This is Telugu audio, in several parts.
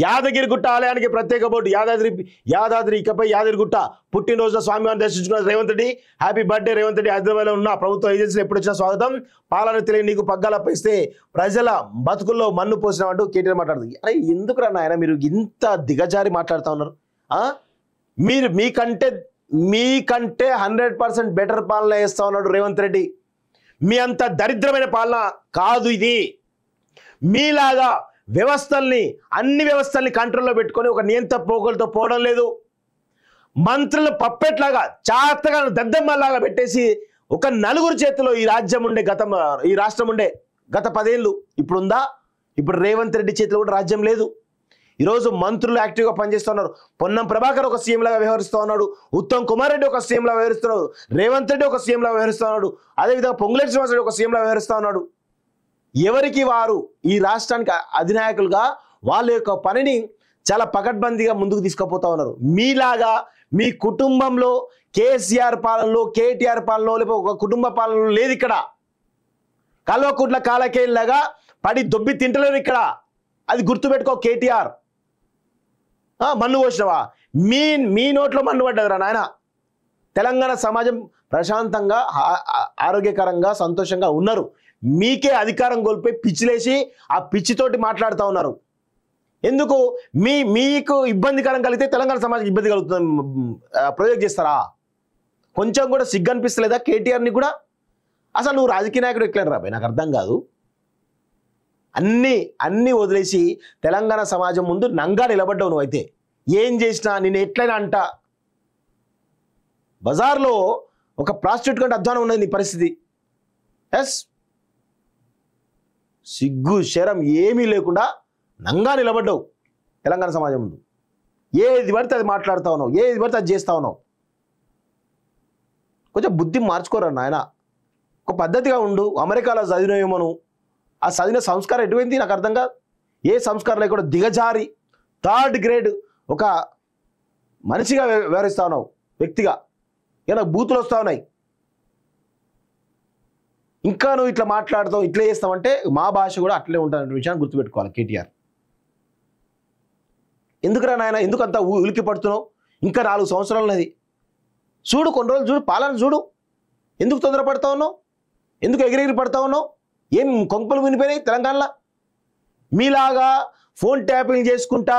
యాదగిరిగుట్ట ఆలయానికి ప్రత్యేక బోర్డు యాదాద్రి యాదాద్రి ఇకపై యాదగిరిగుట్ట పుట్టినరోజున స్వామివారిని దర్శించుకున్న రేవంత్ రెడ్డి హ్యాపీ బర్త్డే రేవంత్ రెడ్డి హైదరాబాద్లో ఉన్న ప్రభుత్వ ఏజెన్సీలు ఎప్పుడొచ్చినా స్వాగతం పాలన తెలియని నీకు పగ్గాలపై ఇస్తే ప్రజల బతుకుల్లో మన్ను పోసినామంటూ కేటీఆర్ మాట్లాడుతుంది అరే ఎందుకు నాయన మీరు ఇంత దిగజారి మాట్లాడుతూ ఉన్నారు మీరు మీకంటే మీకంటే హండ్రెడ్ పర్సెంట్ బెటర్ పాలన వేస్తా ఉన్నాడు రేవంత్ రెడ్డి మీ అంత దరిద్రమైన పాలన కాదు ఇది మీలాగా వ్యవస్థల్ని అన్ని వ్యవస్థల్ని కంట్రోల్లో పెట్టుకొని ఒక నియంత పోకలతో పోవడం లేదు మంత్రులు పప్పెట్లాగా చాతగా దద్దమ్మలాగా పెట్టేసి ఒక నలుగురు చేతిలో ఈ రాజ్యం ఉండే గత ఈ రాష్ట్రం ఉండే గత పదేళ్ళు ఇప్పుడుందా ఇప్పుడు రేవంత్ రెడ్డి చేతిలో కూడా రాజ్యం లేదు ఈరోజు మంత్రులు యాక్టివ్గా పనిచేస్తున్నారు పొన్నం ప్రభాకర్ ఒక సీఎంలాగా వ్యవహరిస్తూ ఉన్నాడు ఉత్తమ్ కుమార్ రెడ్డి ఒక సీఎంలా వ్యవహరిస్తున్నాడు రేవంత్ రెడ్డి ఒక సీఎంలా వ్యవహరిస్తున్నాడు అదేవిధంగా పొంగులేటి శ్రీనివాస ఒక సీఎంలా వ్యవహరిస్తూ ఉన్నాడు ఎవరికి వారు ఈ రాష్ట్రానికి అధినాయకులుగా వాళ్ళ యొక్క పనిని చాలా పకడ్బందీగా ముందుకు తీసుకుపోతా ఉన్నారు మీలాగా మీ కుటుంబంలో కేసీఆర్ పాలనలో కేటీఆర్ పాలనలో లేకపోతే ఒక కుటుంబ పాలనలో లేదు ఇక్కడ కల్వకుట్ల కాలకేళ్ళగా పడి దొబ్బి తింటలేరు ఇక్కడ అది గుర్తుపెట్టుకో కేటీఆర్ మన్ను పోసినవా మీ మీ నోట్లో మన్ను పడ్డదిరా నాయన తెలంగాణ సమాజం ప్రశాంతంగా ఆరోగ్యకరంగా సంతోషంగా ఉన్నారు మీకే అధికారం కోల్పోయి పిచ్చిలేసి ఆ పిచ్చితోటి మాట్లాడుతూ ఉన్నారు ఎందుకు మీ మీకు ఇబ్బందికరం కలిగితే తెలంగాణ సమాజం ఇబ్బంది కలుగుతుంది ప్రయోగ చేస్తారా కొంచెం కూడా సిగ్గు అనిపిస్తలేదా కేటీఆర్ని కూడా అసలు నువ్వు రాజకీయ నాయకుడు ఎక్కలేరు రాబాయి నాకు అర్థం కాదు అన్నీ అన్నీ వదిలేసి తెలంగాణ సమాజం ముందు నంగా నిలబడ్డావు నువ్వు అయితే ఏం చేసినా నేను ఎట్లయినా అంట బజార్లో ఒక ప్రాస్టిట్యూట్ కంటే అధ్వానం ఉన్నది నీ పరిస్థితి ఎస్ సిగ్గు శరం ఏమీ లేకుండా నంగా నిలబడ్డావు తెలంగాణ సమాజం ముందు ఏది పడితే అది మాట్లాడుతూ ఉన్నావు ఏది పడితే అది చేస్తా ఉన్నావు కొంచెం బుద్ధి మార్చుకోరన్న ఆయన ఒక పద్ధతిగా ఉండు అమెరికాలో నువ్వు ఆ చదివిన సంస్కారం ఎటువైంది నాకు అర్థం కాదు ఏ సంస్కారం లేకుండా దిగజారి థర్డ్ గ్రేడ్ ఒక మనిషిగా వ్యవహరిస్తా ఉన్నావు వ్యక్తిగా ఇక నాకు బూతులు వస్తూ ఉన్నాయి ఇంకా నువ్వు ఇట్లా మాట్లాడతావు ఇట్లే చేస్తావంటే మా భాష కూడా అట్లే ఉంటుంది విషయాన్ని గుర్తుపెట్టుకోవాలి కేటీఆర్ ఎందుకురా నాయన ఎందుకు అంత ఉలికి పడుతున్నావు ఇంకా నాలుగు సంవత్సరాలు ఉన్నది చూడు కొన్ని రోజులు చూడు పాలన చూడు ఎందుకు తొందరపడతా ఉన్నావు ఎందుకు ఎగిరెగిరి పడతా ఉన్నావు ఏం కొంపలు వినిపోయినాయి తెలంగాణలో మీలాగా ఫోన్ ట్యాపింగ్ చేసుకుంటా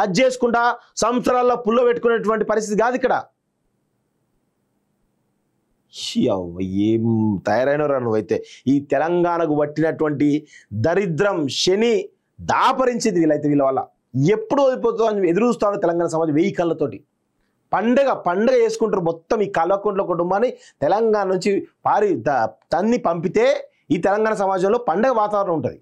అది చేసుకుంటా సంవత్సరాల్లో పుల్ల పెట్టుకునేటువంటి పరిస్థితి కాదు ఇక్కడ ఏం తయారైనరా నువ్వైతే ఈ తెలంగాణకు పట్టినటువంటి దరిద్రం శని దాపరించింది వీళ్ళైతే వీళ్ళ వల్ల ఎప్పుడు వదిలిపోతుందో అని ఎదురు చూస్తాను తెలంగాణ సమాజం వెయ్యి కళ్ళతోటి పండగ పండగ చేసుకుంటారు మొత్తం ఈ కల్వకుంట్ల కుటుంబాన్ని తెలంగాణ నుంచి పారి తన్ని పంపితే ఈ తెలంగాణ సమాజంలో పండగ వాతావరణం ఉంటుంది